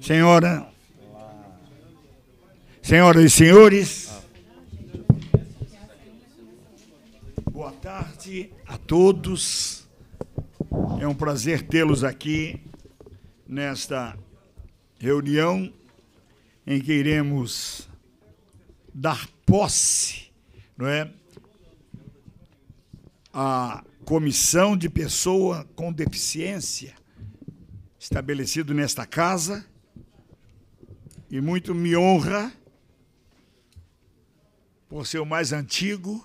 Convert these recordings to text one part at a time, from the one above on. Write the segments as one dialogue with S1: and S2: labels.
S1: Senhora, senhoras e senhores, boa tarde a todos. É um prazer tê-los aqui nesta reunião em que iremos dar posse, não é? A comissão de pessoa com deficiência estabelecido nesta casa e muito me honra por ser o mais antigo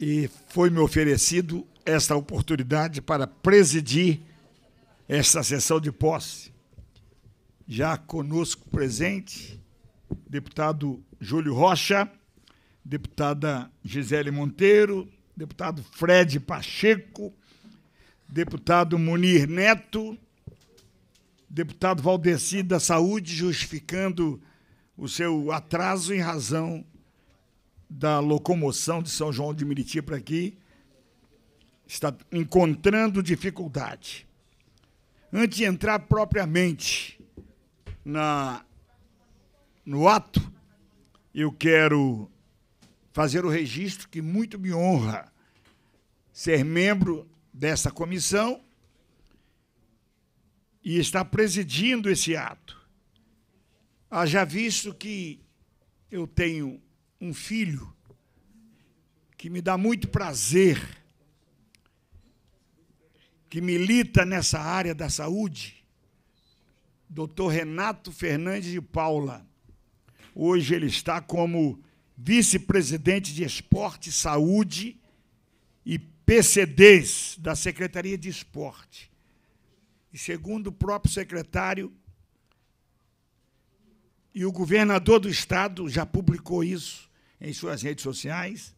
S1: e foi me oferecido esta oportunidade para presidir esta sessão de posse. Já conosco presente, deputado Júlio Rocha, deputada Gisele Monteiro, deputado Fred Pacheco, deputado Munir Neto, deputado Valdeci da Saúde justificando o seu atraso em razão da locomoção de São João de Meriti para aqui, está encontrando dificuldade. Antes de entrar propriamente na, no ato, eu quero fazer o registro que muito me honra ser membro dessa comissão e está presidindo esse ato. Haja visto que eu tenho um filho que me dá muito prazer, que milita nessa área da saúde, Dr. Renato Fernandes de Paula. Hoje ele está como vice-presidente de Esporte, Saúde e PCDs da Secretaria de Esporte e segundo o próprio secretário e o governador do estado já publicou isso em suas redes sociais,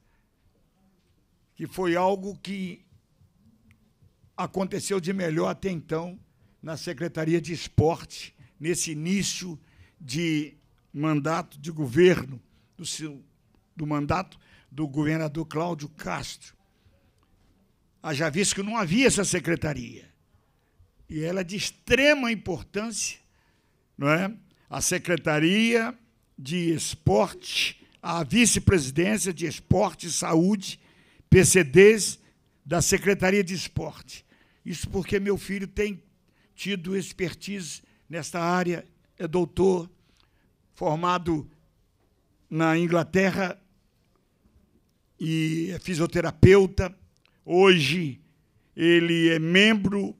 S1: que foi algo que aconteceu de melhor até então na Secretaria de Esporte, nesse início de mandato de governo, do, seu, do mandato do governador Cláudio Castro. Haja visto que não havia essa secretaria e ela é de extrema importância, não é? A Secretaria de Esporte, a Vice-Presidência de Esporte e Saúde, PCDs da Secretaria de Esporte. Isso porque meu filho tem tido expertise nesta área, é doutor, formado na Inglaterra e é fisioterapeuta. Hoje ele é membro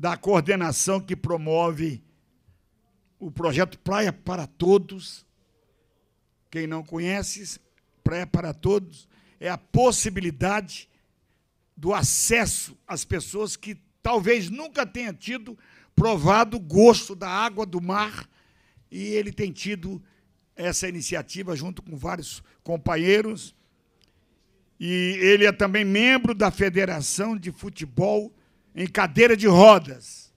S1: da coordenação que promove o projeto Praia para Todos. Quem não conhece, Praia para Todos é a possibilidade do acesso às pessoas que talvez nunca tenha tido provado o gosto da água do mar e ele tem tido essa iniciativa junto com vários companheiros. E ele é também membro da Federação de Futebol em cadeira de rodas.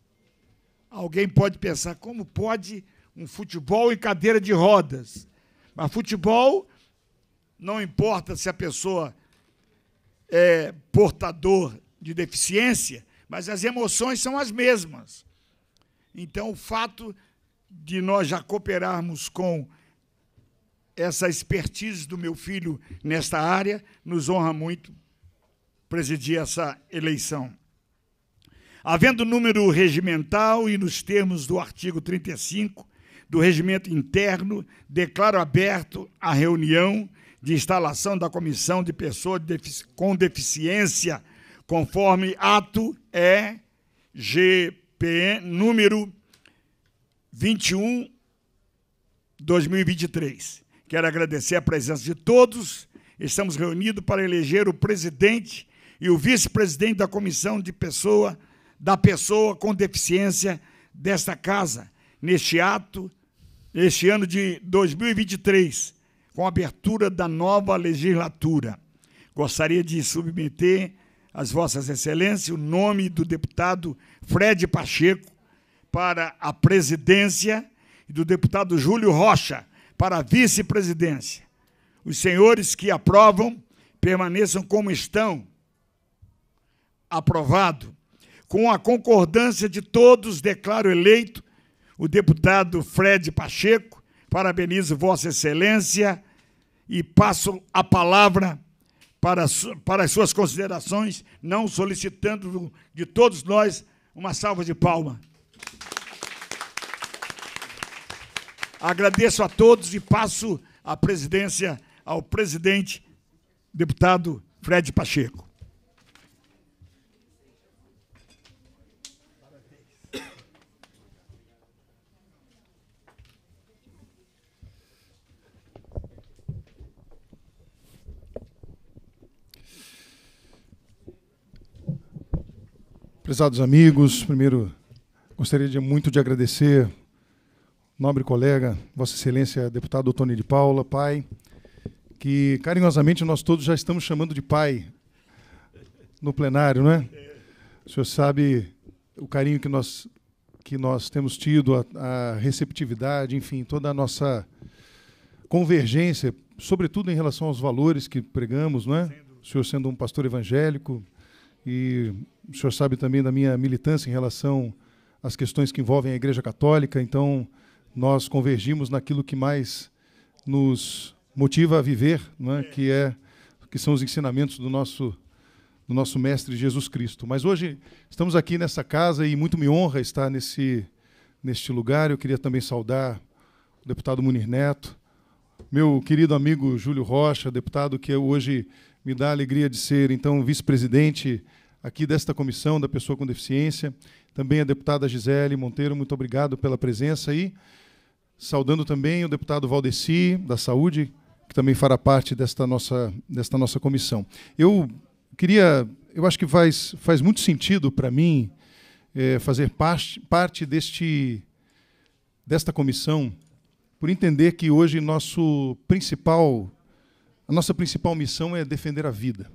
S1: Alguém pode pensar, como pode um futebol em cadeira de rodas? Mas futebol, não importa se a pessoa é portador de deficiência, mas as emoções são as mesmas. Então, o fato de nós já cooperarmos com essa expertise do meu filho nesta área nos honra muito presidir essa eleição havendo número regimental e nos termos do artigo 35 do Regimento Interno, declaro aberto a reunião de instalação da comissão de Pessoa defici com deficiência, conforme ato EGPN número 21 2023. Quero agradecer a presença de todos. Estamos reunidos para eleger o presidente e o vice-presidente da comissão de pessoa da pessoa com deficiência desta casa neste ato, neste ano de 2023, com a abertura da nova legislatura. Gostaria de submeter às vossas excelências o nome do deputado Fred Pacheco para a presidência e do deputado Júlio Rocha para a vice-presidência. Os senhores que aprovam permaneçam como estão. Aprovado com a concordância de todos, declaro eleito o deputado Fred Pacheco. Parabenizo Vossa Excelência e passo a palavra para, para as suas considerações, não solicitando de todos nós uma salva de palma. Agradeço a todos e passo a presidência ao presidente, deputado Fred Pacheco.
S2: Prezados amigos, primeiro gostaria de, muito de agradecer nobre colega, Vossa Excelência deputado Tony de Paula, pai, que carinhosamente nós todos já estamos chamando de pai no plenário, não é? O senhor sabe o carinho que nós que nós temos tido, a, a receptividade, enfim, toda a nossa convergência, sobretudo em relação aos valores que pregamos, não é? O senhor sendo um pastor evangélico, e o senhor sabe também da minha militância em relação às questões que envolvem a Igreja Católica, então nós convergimos naquilo que mais nos motiva a viver, né, que é que são os ensinamentos do nosso do nosso mestre Jesus Cristo. Mas hoje estamos aqui nessa casa e muito me honra estar nesse neste lugar. Eu queria também saudar o deputado Munir Neto, meu querido amigo Júlio Rocha, deputado que hoje me dá a alegria de ser, então, vice-presidente aqui desta comissão da pessoa com deficiência. Também a deputada Gisele Monteiro, muito obrigado pela presença aí. Saudando também o deputado Valdeci, da Saúde, que também fará parte desta nossa, desta nossa comissão. Eu queria, eu acho que faz, faz muito sentido para mim é, fazer parte, parte deste, desta comissão, por entender que hoje nosso principal a nossa principal missão é defender a vida.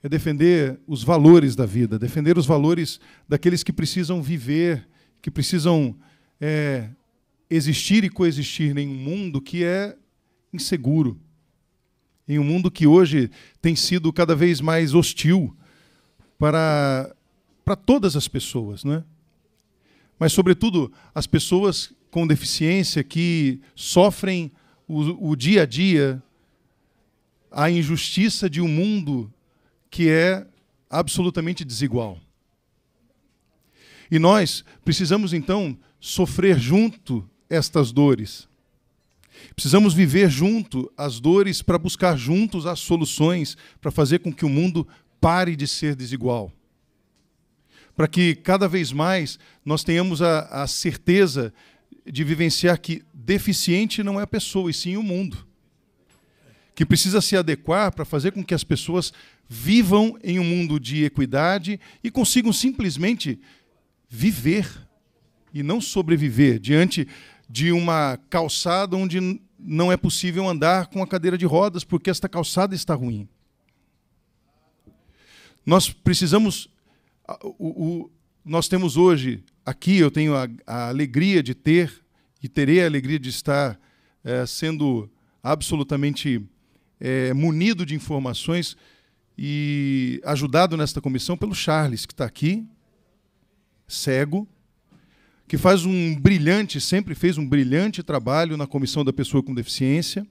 S2: É defender os valores da vida, defender os valores daqueles que precisam viver, que precisam é, existir e coexistir em um mundo que é inseguro, em um mundo que hoje tem sido cada vez mais hostil para, para todas as pessoas, né? mas, sobretudo, as pessoas com deficiência que sofrem o, o dia a dia a injustiça de um mundo que é absolutamente desigual. E nós precisamos então sofrer junto estas dores. Precisamos viver junto as dores para buscar juntos as soluções para fazer com que o mundo pare de ser desigual. Para que cada vez mais nós tenhamos a, a certeza de vivenciar que deficiente não é a pessoa, e sim o mundo que precisa se adequar para fazer com que as pessoas vivam em um mundo de equidade e consigam simplesmente viver e não sobreviver diante de uma calçada onde não é possível andar com a cadeira de rodas porque esta calçada está ruim. Nós precisamos. O, o, nós temos hoje, aqui, eu tenho a, a, alegria de ter e terei a alegria de estar é, sendo absolutamente é, munido de informações e ajudado nesta comissão pelo Charles, que está aqui, cego, que faz um brilhante, sempre fez um brilhante trabalho na comissão da pessoa com deficiência.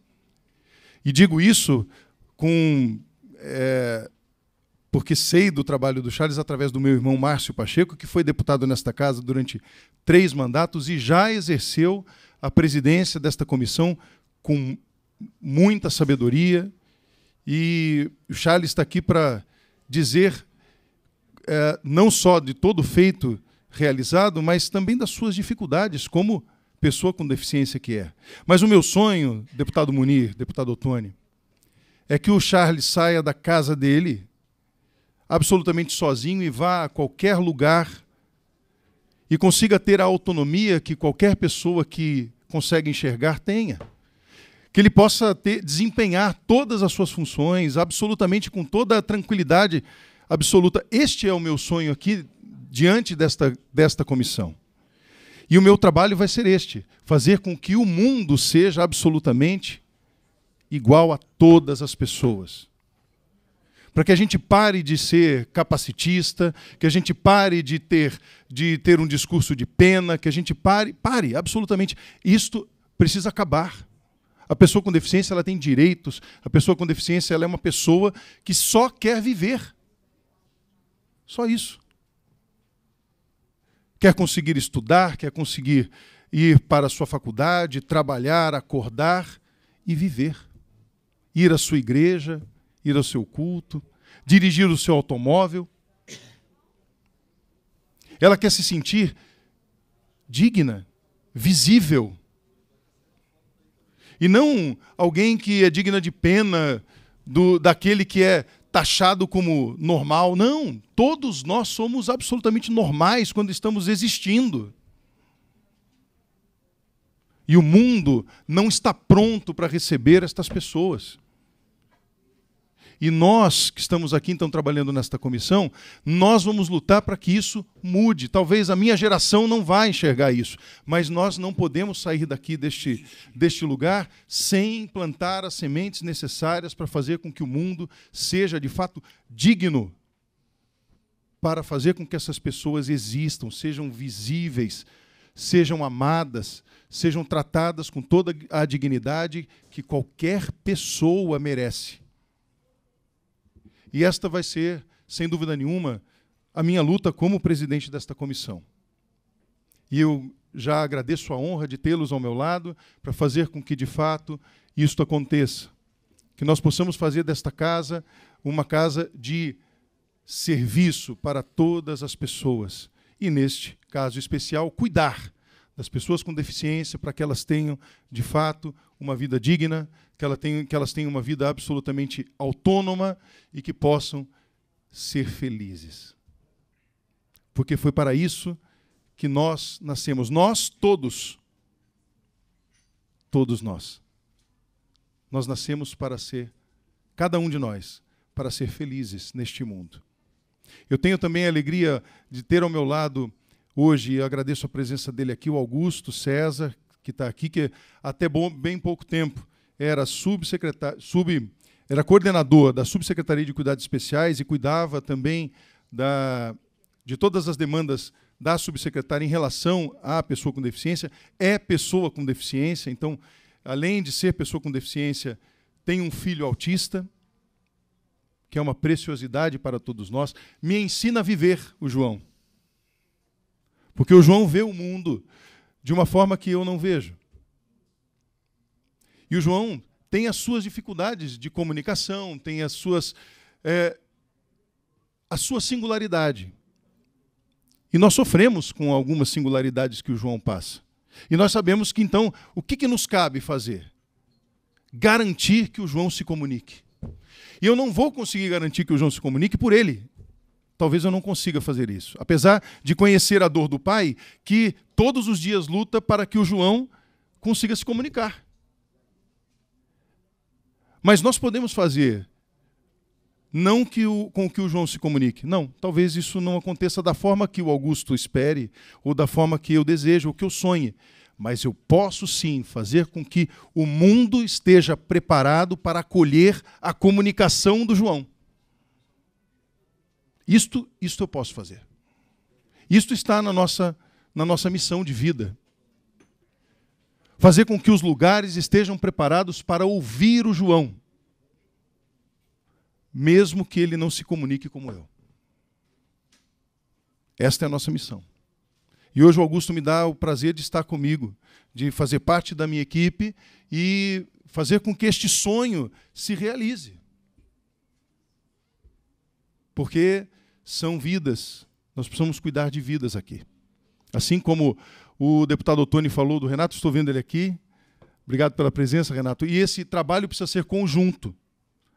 S2: E digo isso com é, porque sei do trabalho do Charles através do meu irmão Márcio Pacheco, que foi deputado nesta casa durante três mandatos e já exerceu a presidência desta comissão com muita sabedoria e o Charles está aqui para dizer é, não só de todo o feito realizado, mas também das suas dificuldades como pessoa com deficiência que é. Mas o meu sonho, deputado Munir, deputado Otôni é que o Charles saia da casa dele absolutamente sozinho e vá a qualquer lugar e consiga ter a autonomia que qualquer pessoa que consegue enxergar tenha que ele possa ter, desempenhar todas as suas funções absolutamente com toda a tranquilidade absoluta. Este é o meu sonho aqui diante desta, desta comissão. E o meu trabalho vai ser este: fazer com que o mundo seja absolutamente igual a todas as pessoas. Para que a gente pare de ser capacitista, que a gente pare de ter, de ter um discurso de pena, que a gente pare, pare, absolutamente. Isto precisa acabar. A pessoa com deficiência ela tem direitos. A pessoa com deficiência ela é uma pessoa que só quer viver. Só isso. Quer conseguir estudar, quer conseguir ir para a sua faculdade, trabalhar, acordar e viver. Ir à sua igreja, ir ao seu culto, dirigir o seu automóvel. Ela quer se sentir digna, visível, e não alguém que é digna de pena do, daquele que é taxado como normal. Não, todos nós somos absolutamente normais quando estamos existindo. E o mundo não está pronto para receber estas pessoas. E nós que estamos aqui, então, trabalhando nesta comissão, nós vamos lutar para que isso mude. Talvez a minha geração não vá enxergar isso, mas nós não podemos sair daqui deste, deste lugar sem plantar as sementes necessárias para fazer com que o mundo seja, de fato, digno para fazer com que essas pessoas existam, sejam visíveis, sejam amadas, sejam tratadas com toda a dignidade que qualquer pessoa merece. E esta vai ser, sem dúvida nenhuma, a minha luta como presidente desta comissão. E eu já agradeço a honra de tê-los ao meu lado para fazer com que, de fato, isto aconteça. Que nós possamos fazer desta casa uma casa de serviço para todas as pessoas. E, neste caso especial, cuidar das pessoas com deficiência para que elas tenham, de fato, uma vida digna, que, ela tenha, que elas tenham uma vida absolutamente autônoma e que possam ser felizes. Porque foi para isso que nós nascemos. Nós todos. Todos nós. Nós nascemos para ser, cada um de nós, para ser felizes neste mundo. Eu tenho também a alegria de ter ao meu lado hoje. Eu agradeço a presença dele aqui, o Augusto César, que está aqui, que até bom, bem pouco tempo era subsecretário, sub, era coordenador da Subsecretaria de Cuidados Especiais e cuidava também da, de todas as demandas da subsecretária em relação à pessoa com deficiência. É pessoa com deficiência, então, além de ser pessoa com deficiência, tem um filho autista, que é uma preciosidade para todos nós. Me ensina a viver, o João. Porque o João vê o mundo de uma forma que eu não vejo. E o João tem as suas dificuldades de comunicação, tem as suas. É, a sua singularidade. E nós sofremos com algumas singularidades que o João passa. E nós sabemos que então, o que, que nos cabe fazer? Garantir que o João se comunique. E eu não vou conseguir garantir que o João se comunique por ele talvez eu não consiga fazer isso. Apesar de conhecer a dor do pai, que todos os dias luta para que o João consiga se comunicar. Mas nós podemos fazer não que o, com que o João se comunique. Não, talvez isso não aconteça da forma que o Augusto espere, ou da forma que eu desejo, ou que eu sonhe. Mas eu posso sim fazer com que o mundo esteja preparado para acolher a comunicação do João. Isto, isto eu posso fazer. Isto está na nossa, na nossa missão de vida. Fazer com que os lugares estejam preparados para ouvir o João, mesmo que ele não se comunique como eu. Esta é a nossa missão. E hoje o Augusto me dá o prazer de estar comigo, de fazer parte da minha equipe e fazer com que este sonho se realize. Porque são vidas. Nós precisamos cuidar de vidas aqui. Assim como o deputado Tony falou do Renato, estou vendo ele aqui. Obrigado pela presença, Renato. E esse trabalho precisa ser conjunto.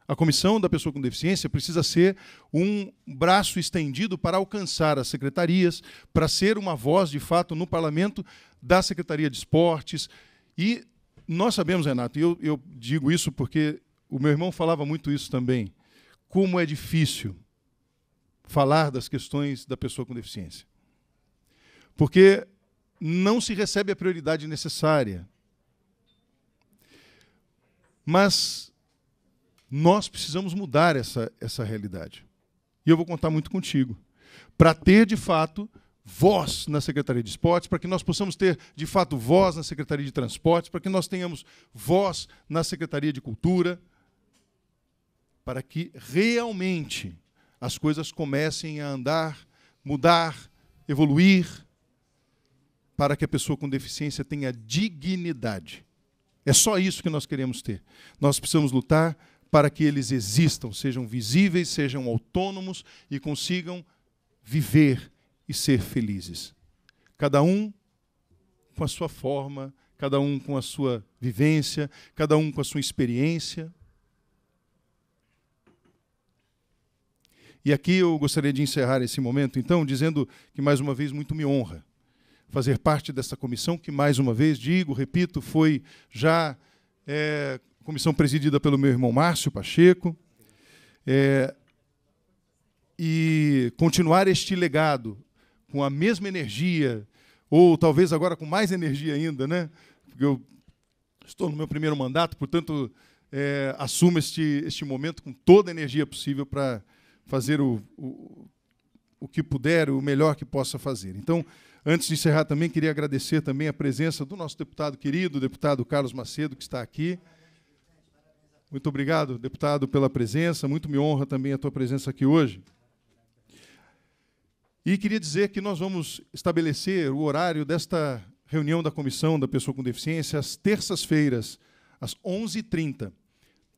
S2: A comissão da pessoa com deficiência precisa ser um braço estendido para alcançar as secretarias, para ser uma voz de fato no parlamento da Secretaria de Esportes. E nós sabemos, Renato, e eu, eu digo isso porque o meu irmão falava muito isso também, como é difícil falar das questões da pessoa com deficiência. Porque não se recebe a prioridade necessária. Mas nós precisamos mudar essa, essa realidade. E eu vou contar muito contigo. Para ter, de fato, voz na Secretaria de Esportes, para que nós possamos ter, de fato, voz na Secretaria de Transportes, para que nós tenhamos voz na Secretaria de Cultura, para que realmente as coisas comecem a andar, mudar, evoluir, para que a pessoa com deficiência tenha dignidade. É só isso que nós queremos ter. Nós precisamos lutar para que eles existam, sejam visíveis, sejam autônomos e consigam viver e ser felizes. Cada um com a sua forma, cada um com a sua vivência, cada um com a sua experiência. E aqui eu gostaria de encerrar esse momento, então, dizendo que, mais uma vez, muito me honra fazer parte dessa comissão, que, mais uma vez, digo, repito, foi já é, comissão presidida pelo meu irmão Márcio Pacheco. É, e continuar este legado com a mesma energia, ou talvez agora com mais energia ainda, né? porque eu estou no meu primeiro mandato, portanto, é, assumo este, este momento com toda a energia possível para fazer o, o, o que puder, o melhor que possa fazer. Então, antes de encerrar também, queria agradecer também a presença do nosso deputado querido, deputado Carlos Macedo, que está aqui. Muito obrigado, deputado, pela presença. Muito me honra também a tua presença aqui hoje. E queria dizer que nós vamos estabelecer o horário desta reunião da Comissão da Pessoa com Deficiência às terças-feiras, às 11h30.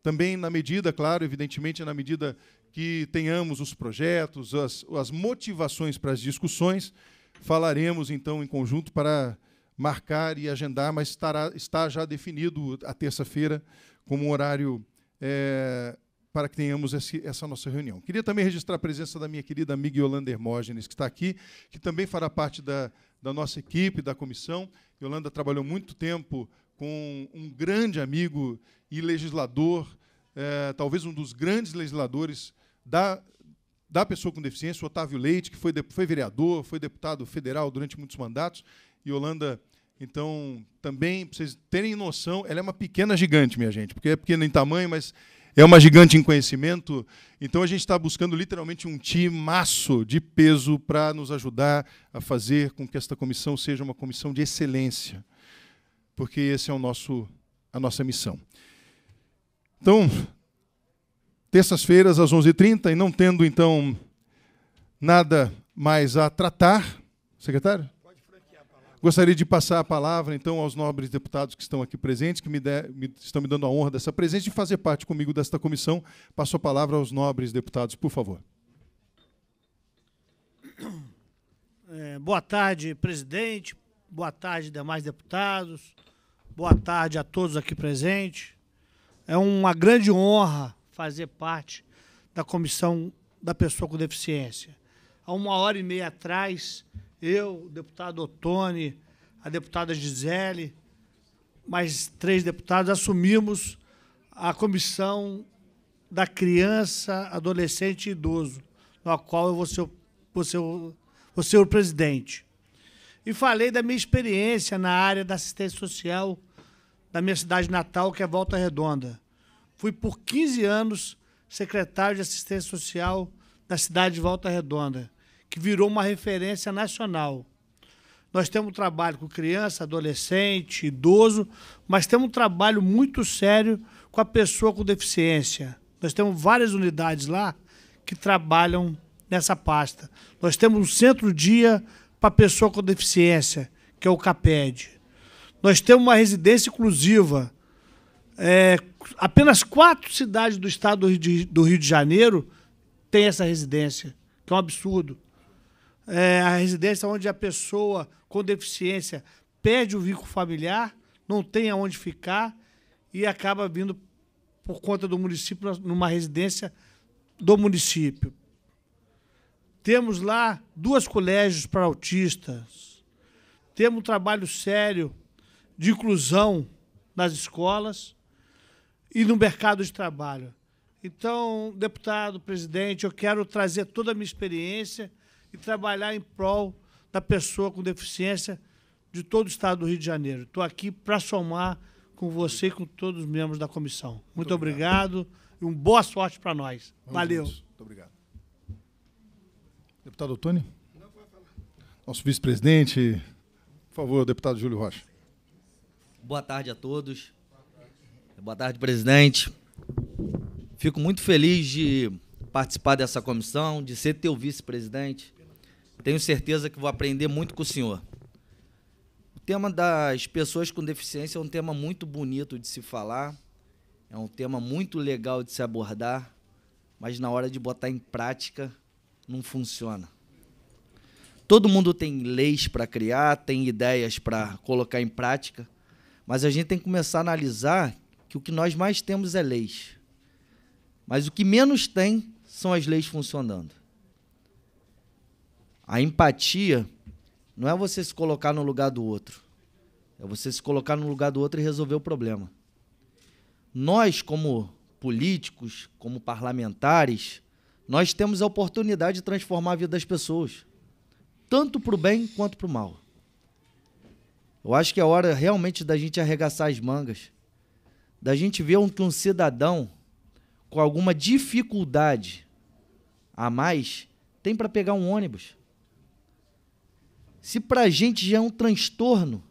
S2: Também na medida, claro, evidentemente, na medida que tenhamos os projetos, as, as motivações para as discussões, falaremos então em conjunto para marcar e agendar, mas estará, está já definido a terça-feira como um horário é, para que tenhamos esse, essa nossa reunião. Queria também registrar a presença da minha querida amiga Yolanda Hermógenes, que está aqui, que também fará parte da, da nossa equipe, da comissão. Yolanda trabalhou muito tempo com um grande amigo e legislador, é, talvez um dos grandes legisladores da, da pessoa com deficiência, Otávio Leite, que foi, foi vereador, foi deputado federal durante muitos mandatos, e Holanda, então, também, para vocês terem noção, ela é uma pequena gigante, minha gente, porque é pequena em tamanho, mas é uma gigante em conhecimento. Então, a gente está buscando literalmente um timaço de peso para nos ajudar a fazer com que esta comissão seja uma comissão de excelência, porque esse é o nosso, a nossa missão. Então, terças-feiras às 11h30, e não tendo, então, nada mais a tratar, secretário? Gostaria de passar a palavra, então, aos nobres deputados que estão aqui presentes, que me, de, me, estão me dando a honra dessa presença, de fazer parte comigo desta comissão. Passo a palavra aos nobres deputados, por favor.
S3: É, boa tarde, presidente. Boa tarde, demais deputados. Boa tarde a todos aqui presentes. É uma grande honra fazer parte da comissão da pessoa com deficiência. Há uma hora e meia atrás, eu, o deputado Ottoni, a deputada Gisele, mais três deputados, assumimos a comissão da criança, adolescente e idoso, na qual eu vou ser, vou, ser, vou ser o presidente. E falei da minha experiência na área da assistência social da minha cidade natal, que é Volta Redonda. Fui por 15 anos secretário de assistência social da cidade de Volta Redonda, que virou uma referência nacional. Nós temos um trabalho com criança, adolescente, idoso, mas temos um trabalho muito sério com a pessoa com deficiência. Nós temos várias unidades lá que trabalham nessa pasta. Nós temos um centro-dia para pessoa com deficiência, que é o CAPED. Nós temos uma residência inclusiva. É, apenas quatro cidades do estado do Rio de, Janeiro têm essa residência, que é um absurdo. É, a residência onde a pessoa com deficiência perde o vínculo familiar, não tem aonde ficar e acaba vindo por conta do município numa residência do município. Temos lá duas colégios para autistas. Temos um trabalho sério de inclusão nas escolas e no mercado de trabalho. Então, deputado, presidente, eu quero trazer toda a minha experiência e trabalhar em prol da pessoa com deficiência de todo o estado do Rio de Janeiro. Estou aqui para somar com você e com todos os membros da comissão. Muito, Muito obrigado. obrigado. e uma boa sorte para nós. Vamos Valeu. Juntos.
S2: Muito obrigado. Deputado Tony? Nosso vice-presidente, por favor, deputado Júlio Rocha.
S4: Boa tarde a todos. Boa tarde, presidente. Fico muito feliz de participar dessa comissão, de ser teu vice-presidente. Tenho certeza que vou aprender muito com o senhor. O tema das pessoas com deficiência é um tema muito bonito de se falar, é um tema muito legal de se abordar, mas na hora de botar em prática não funciona. Todo mundo tem leis para criar, tem ideias para colocar em prática, mas a gente tem que começar a analisar que o que nós mais temos é leis. Mas o que menos tem são as leis funcionando. A empatia não é você se colocar no lugar do outro. É você se colocar no lugar do outro e resolver o problema. Nós, como políticos, como parlamentares, nós temos a oportunidade de transformar a vida das pessoas, tanto para o bem quanto para o mal. Eu acho que é hora realmente da gente arregaçar as mangas, da gente ver um, um cidadão com alguma dificuldade a mais tem para pegar um ônibus. Se para a gente já é um transtorno,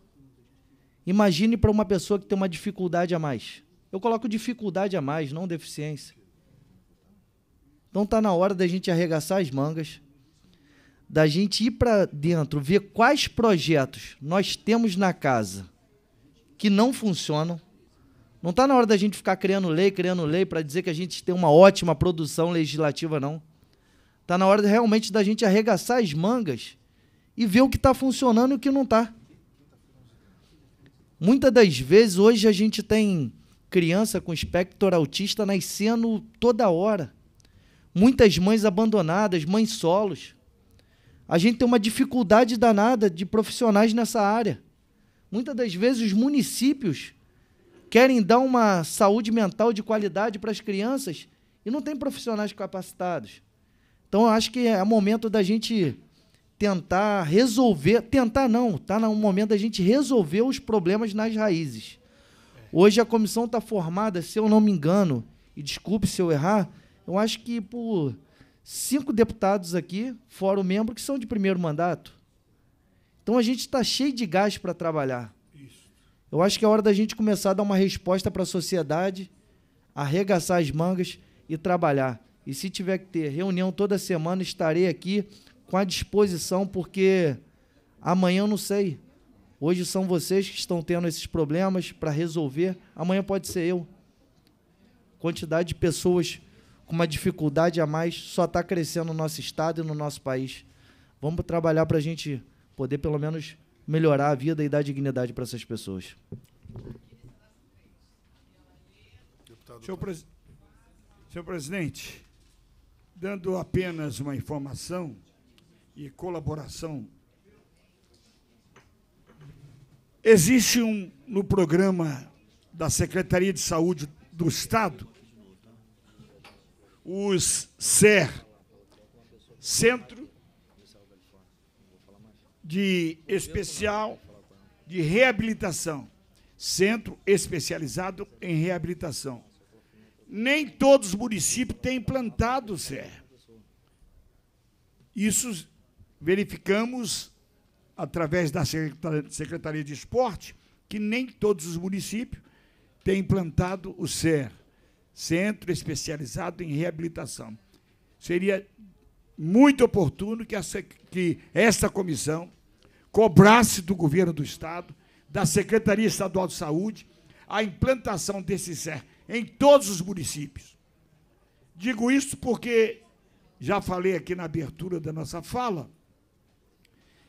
S4: imagine para uma pessoa que tem uma dificuldade a mais. Eu coloco dificuldade a mais, não deficiência. Então tá na hora da gente arregaçar as mangas da gente ir para dentro, ver quais projetos nós temos na casa que não funcionam. Não está na hora da gente ficar criando lei, criando lei para dizer que a gente tem uma ótima produção legislativa, não. Está na hora realmente da gente arregaçar as mangas e ver o que está funcionando e o que não está. Muitas das vezes, hoje, a gente tem criança com espectro autista nascendo toda hora. Muitas mães abandonadas, mães solos a gente tem uma dificuldade danada de profissionais nessa área. Muitas das vezes os municípios querem dar uma saúde mental de qualidade para as crianças e não tem profissionais capacitados. Então, eu acho que é momento da gente tentar resolver, tentar não, está no é momento da gente resolver os problemas nas raízes. Hoje a comissão está formada, se eu não me engano, e desculpe se eu errar, eu acho que por cinco deputados aqui, fora o membro, que são de primeiro mandato. Então a gente está cheio de gás para trabalhar. Eu acho que é hora da gente começar a dar uma resposta para a sociedade, arregaçar as mangas e trabalhar. E se tiver que ter reunião toda semana, estarei aqui com a disposição, porque amanhã eu não sei. Hoje são vocês que estão tendo esses problemas para resolver. Amanhã pode ser eu. Quantidade de pessoas com uma dificuldade a mais, só está crescendo no nosso estado e no nosso país. Vamos trabalhar para a gente poder, pelo menos, melhorar a vida e dar dignidade para essas pessoas.
S1: Senhor, pres... Senhor presidente, dando apenas uma informação e colaboração Existe um no programa da Secretaria de Saúde do Estado os CER, Centro de Especial de Reabilitação, Centro Especializado em Reabilitação. Nem todos os municípios têm implantado o CER. Isso verificamos através da Secretaria de Esporte que nem todos os municípios têm implantado o CER. Centro Especializado em Reabilitação. Seria muito oportuno que essa, que essa comissão cobrasse do governo do Estado, da Secretaria Estadual de Saúde, a implantação desse CER em todos os municípios. Digo isso porque já falei aqui na abertura da nossa fala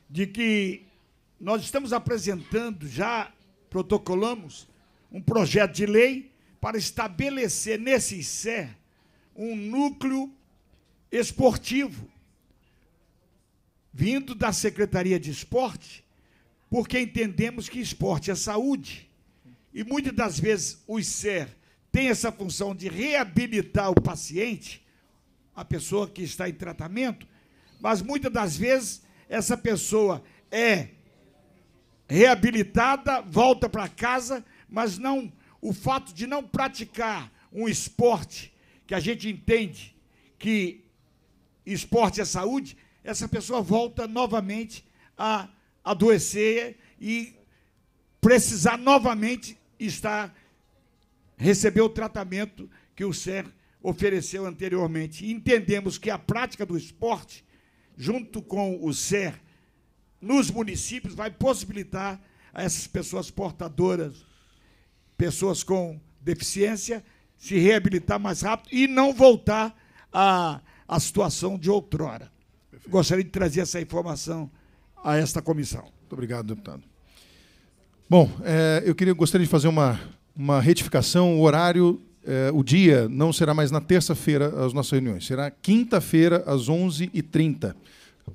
S1: de que nós estamos apresentando já protocolamos um projeto de lei para estabelecer nesse SER um núcleo esportivo, vindo da Secretaria de Esporte, porque entendemos que esporte é saúde. E muitas das vezes o SER tem essa função de reabilitar o paciente, a pessoa que está em tratamento, mas muitas das vezes essa pessoa é reabilitada, volta para casa, mas não o fato de não praticar um esporte que a gente entende que esporte é saúde, essa pessoa volta novamente a adoecer e precisar novamente estar receber o tratamento que o SER ofereceu anteriormente. Entendemos que a prática do esporte, junto com o SER, nos municípios, vai possibilitar a essas pessoas portadoras pessoas com deficiência se reabilitar mais rápido e não voltar à, à situação de
S2: outrora. Perfeito. Gostaria de trazer essa informação a esta comissão. Muito obrigado, deputado. Bom, é, eu queria, gostaria de fazer uma, uma retificação. O horário, é, o dia, não será mais na terça-feira as nossas reuniões, será quinta-feira às 11h30.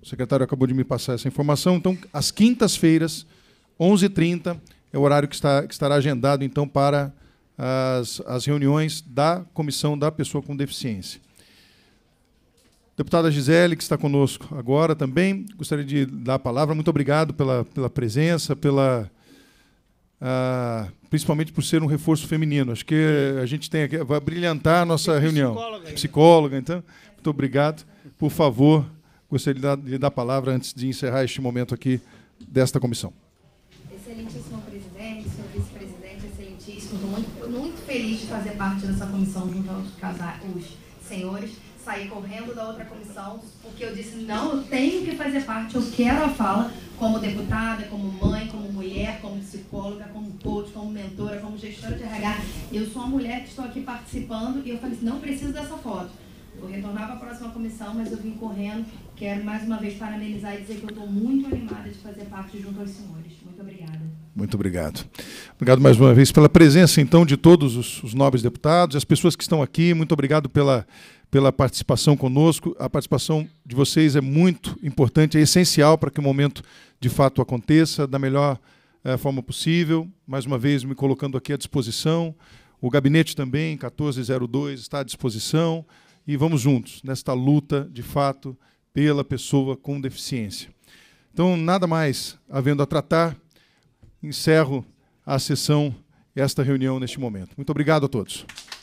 S2: O secretário acabou de me passar essa informação. Então, às quintas-feiras, 11h30, é o horário que, está, que estará agendado, então, para as, as reuniões da Comissão da Pessoa com Deficiência. Deputada Gisele, que está conosco agora também, gostaria de dar a palavra. Muito obrigado pela, pela presença, pela, ah, principalmente por ser um reforço feminino. Acho que a gente tem aqui, vai brilhantar a nossa reunião. Psicóloga, psicóloga, então. Muito obrigado. Por favor, gostaria de dar, de dar a palavra antes de encerrar este momento aqui desta comissão.
S4: Excelentíssimo estou muito, muito feliz de fazer parte dessa comissão junto aos casais, os senhores. Saí correndo da outra comissão, porque eu disse, não, eu tenho que fazer parte, eu quero a fala, como deputada, como mãe, como mulher, como psicóloga, como coach, como mentora, como gestora de RH. Eu sou uma mulher que estou aqui participando e eu falei, assim, não preciso dessa foto. Vou retornar para a próxima comissão, mas eu vim correndo. Quero mais uma vez parabenizar e dizer que eu estou muito animada de fazer parte junto aos senhores. Muito obrigada.
S2: Muito obrigado. Obrigado mais uma vez pela presença, então, de todos os, os nobres deputados, as pessoas que estão aqui. Muito obrigado pela, pela participação conosco. A participação de vocês é muito importante, é essencial para que o momento de fato aconteça da melhor eh, forma possível. Mais uma vez, me colocando aqui à disposição. O gabinete também, 1402, está à disposição. E vamos juntos nesta luta, de fato, pela pessoa com deficiência. Então, nada mais havendo a tratar encerro a sessão, esta reunião neste momento. Muito obrigado a todos.